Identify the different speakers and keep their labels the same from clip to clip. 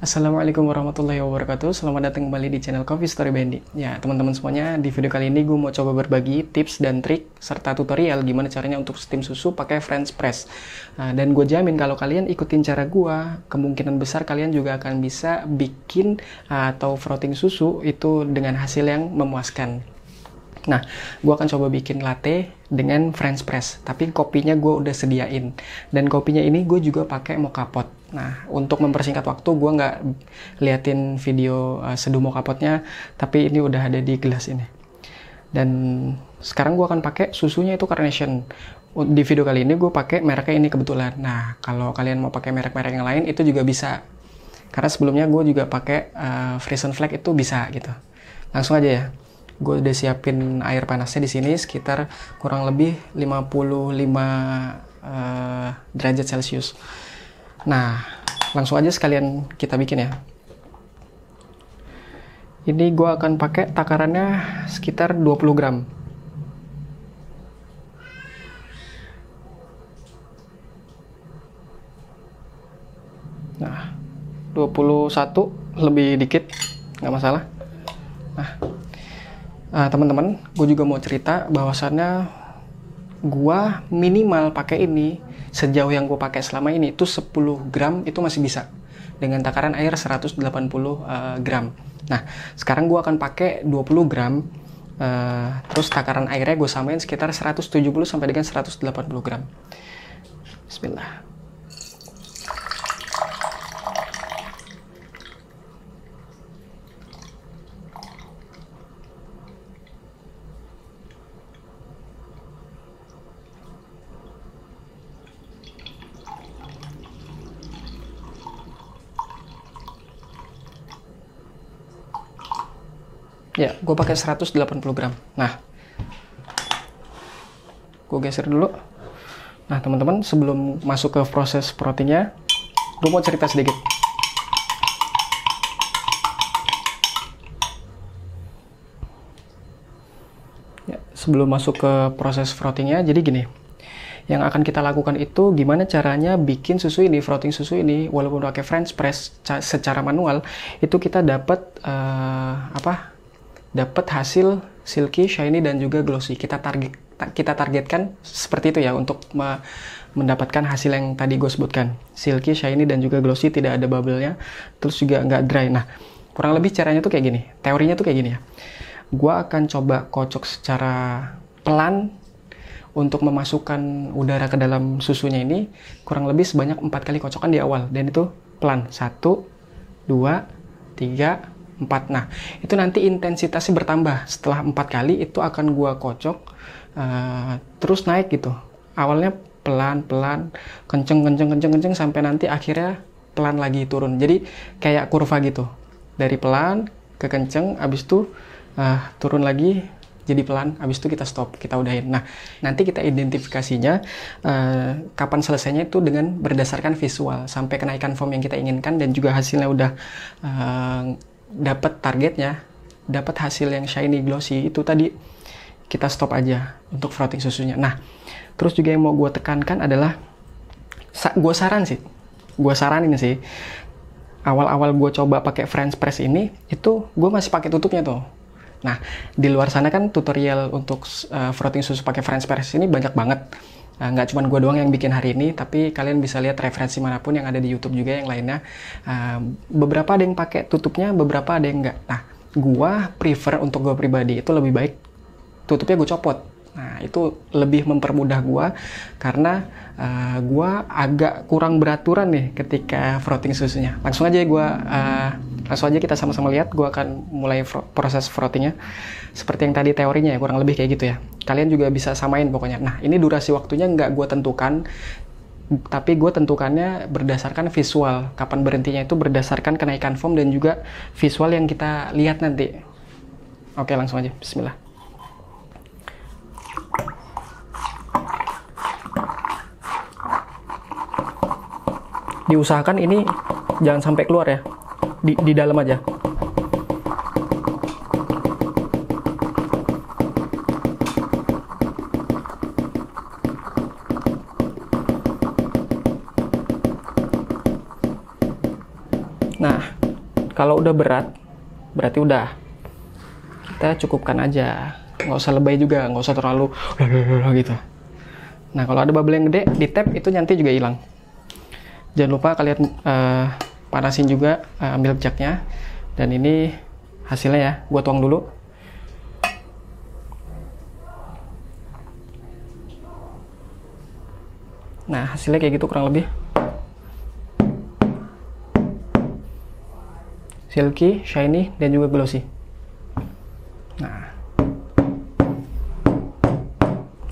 Speaker 1: Assalamualaikum warahmatullahi wabarakatuh Selamat datang kembali di channel Coffee Story Bandit Ya teman-teman semuanya di video kali ini gue mau coba berbagi tips dan trik Serta tutorial gimana caranya untuk steam susu pakai French press nah, Dan gue jamin kalau kalian ikutin cara gue Kemungkinan besar kalian juga akan bisa bikin atau frothing susu itu dengan hasil yang memuaskan Nah, gue akan coba bikin latte dengan French press, tapi kopinya gue udah sediain. Dan kopinya ini gue juga pakai mocha pot. Nah, untuk mempersingkat waktu, gue nggak liatin video uh, seduh mocha potnya, tapi ini udah ada di gelas ini. Dan sekarang gue akan pakai susunya itu Carnation. Di video kali ini gue pakai mereknya ini kebetulan. Nah, kalau kalian mau pakai merek-merek yang lain itu juga bisa. Karena sebelumnya gue juga pakai uh, Frisian Flag itu bisa gitu. Langsung aja ya gue udah siapin air panasnya di sini sekitar kurang lebih 55 uh, eh, derajat celcius nah langsung aja sekalian kita bikin ya ini gue akan pakai takarannya sekitar 20 gram nah 21 lebih dikit nggak masalah nah Nah, teman-teman gue juga mau cerita bahwasannya gue minimal pakai ini sejauh yang gue pakai selama ini itu 10 gram itu masih bisa dengan takaran air 180 uh, eh, gram nah sekarang gue akan pakai 20 gram uh, terus takaran airnya gue samain sekitar 170 sampai dengan 180 gram Bismillah ya gue pakai 180 gram nah gue geser dulu nah teman-teman sebelum masuk ke proses proteinnya gue mau cerita sedikit ya, sebelum masuk ke proses frottingnya jadi gini yang akan kita lakukan itu gimana caranya bikin susu ini, frotting susu ini, walaupun pakai French press secara manual, itu kita dapat uh, apa dapat hasil silky, shiny dan juga glossy. Kita target kita targetkan seperti itu ya untuk mendapatkan hasil yang tadi gue sebutkan. Silky, shiny dan juga glossy tidak ada bubble-nya, terus juga nggak dry. Nah, kurang lebih caranya tuh kayak gini. Teorinya tuh kayak gini ya. Gue akan coba kocok secara pelan untuk memasukkan udara ke dalam susunya ini kurang lebih sebanyak empat kali kocokan di awal dan itu pelan satu dua tiga 4. Nah, itu nanti intensitasnya bertambah. Setelah 4 kali itu akan gua kocok uh, terus naik gitu. Awalnya pelan-pelan, kenceng-kenceng-kenceng-kenceng sampai nanti akhirnya pelan lagi turun. Jadi kayak kurva gitu. Dari pelan ke kenceng abis itu uh, turun lagi jadi pelan, Abis itu kita stop, kita udahin. Nah, nanti kita identifikasinya uh, kapan selesainya itu dengan berdasarkan visual sampai kenaikan form yang kita inginkan dan juga hasilnya udah uh, dapat targetnya, dapat hasil yang shiny glossy itu tadi kita stop aja untuk frotting susunya. Nah, terus juga yang mau gue tekankan adalah sa gue saran sih, gue saranin sih awal-awal gue coba pakai French press ini itu gue masih pakai tutupnya tuh Nah, di luar sana kan tutorial untuk uh, frotting susu pakai French press ini banyak banget. Eh, nggak uh, cuma gue doang yang bikin hari ini, tapi kalian bisa lihat referensi manapun yang ada di YouTube juga yang lainnya. Uh, beberapa ada yang pakai tutupnya, beberapa ada yang nggak. Nah, gue prefer untuk gue pribadi itu lebih baik tutupnya gue copot. Nah, itu lebih mempermudah gue karena uh, gue agak kurang beraturan nih ketika frotting susunya. Langsung aja gue... Uh, Nah, langsung aja kita sama-sama lihat, gue akan mulai fro proses frottingnya. Seperti yang tadi teorinya ya, kurang lebih kayak gitu ya. Kalian juga bisa samain pokoknya. Nah, ini durasi waktunya nggak gue tentukan, tapi gue tentukannya berdasarkan visual. Kapan berhentinya itu berdasarkan kenaikan form dan juga visual yang kita lihat nanti. Oke, langsung aja. Bismillah. Diusahakan ini jangan sampai keluar ya di, di dalam aja nah kalau udah berat berarti udah kita cukupkan aja nggak usah lebay juga nggak usah terlalu gitu nah kalau ada bubble yang gede di tap itu nanti juga hilang jangan lupa kalian uh, panasin juga uh, ambil jaknya dan ini hasilnya ya gue tuang dulu nah hasilnya kayak gitu kurang lebih silky, shiny, dan juga glossy nah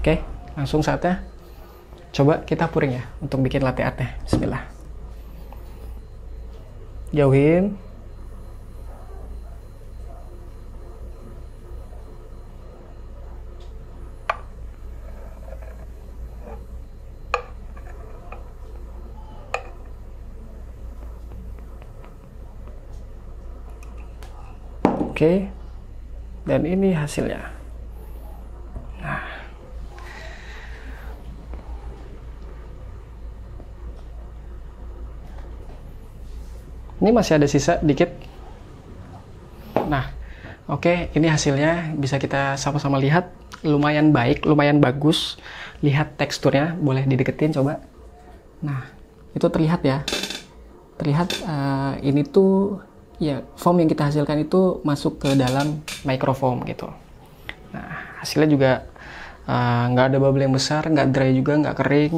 Speaker 1: oke langsung saatnya coba kita puring ya untuk bikin latte artnya bismillah jauhin oke okay. dan ini hasilnya Ini masih ada sisa dikit. Nah, oke, okay, ini hasilnya bisa kita sama-sama lihat. Lumayan baik, lumayan bagus. Lihat teksturnya, boleh dideketin coba. Nah, itu terlihat ya. Terlihat uh, ini tuh ya foam yang kita hasilkan itu masuk ke dalam microfoam gitu. Nah, hasilnya juga Ah, nggak uh, ada bubble yang besar, nggak dry juga, nggak kering.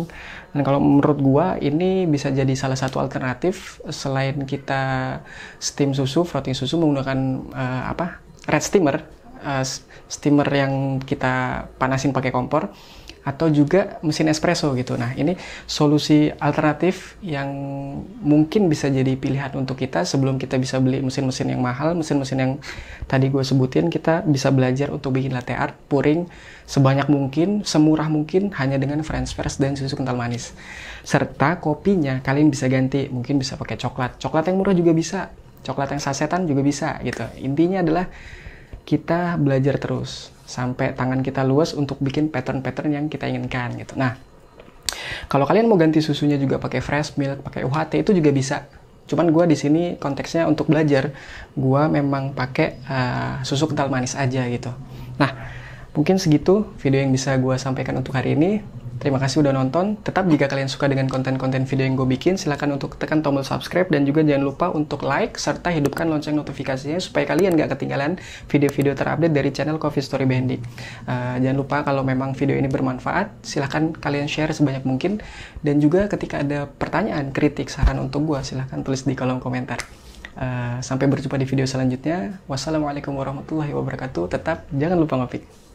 Speaker 1: Dan kalau menurut gua ini bisa jadi salah satu alternatif selain kita steam susu, frothing susu menggunakan uh, apa red steamer Eh, steamer yang kita panasin pakai kompor atau juga mesin espresso gitu. Nah, ini solusi alternatif yang mungkin bisa jadi pilihan untuk kita sebelum kita bisa beli mesin-mesin yang mahal, mesin-mesin yang tadi gue sebutin, kita bisa belajar untuk bikin latte art, pouring sebanyak mungkin, semurah mungkin, hanya dengan french press dan susu kental manis. Serta kopinya kalian bisa ganti, mungkin bisa pakai coklat. Coklat yang murah juga bisa, coklat yang sasetan juga bisa gitu. Intinya adalah kita belajar terus sampai tangan kita luas untuk bikin pattern-pattern yang kita inginkan gitu. Nah, kalau kalian mau ganti susunya juga pakai fresh milk, pakai UHT itu juga bisa. Cuman gue di sini konteksnya untuk belajar, gue memang pakai uh, susu kental manis aja gitu. Nah, mungkin segitu video yang bisa gue sampaikan untuk hari ini. Terima kasih udah nonton. Tetap jika kalian suka dengan konten-konten video yang gue bikin, silahkan untuk tekan tombol subscribe dan juga jangan lupa untuk like serta hidupkan lonceng notifikasinya supaya kalian gak ketinggalan video-video terupdate dari channel Coffee Story Bandit. Uh, eh, jangan lupa kalau memang video ini bermanfaat, silahkan kalian share sebanyak mungkin. Dan juga ketika ada pertanyaan, kritik, saran untuk gue, silahkan tulis di kolom komentar. Uh, sampai berjumpa di video selanjutnya. Wassalamualaikum warahmatullahi wabarakatuh. Tetap jangan lupa ngopi.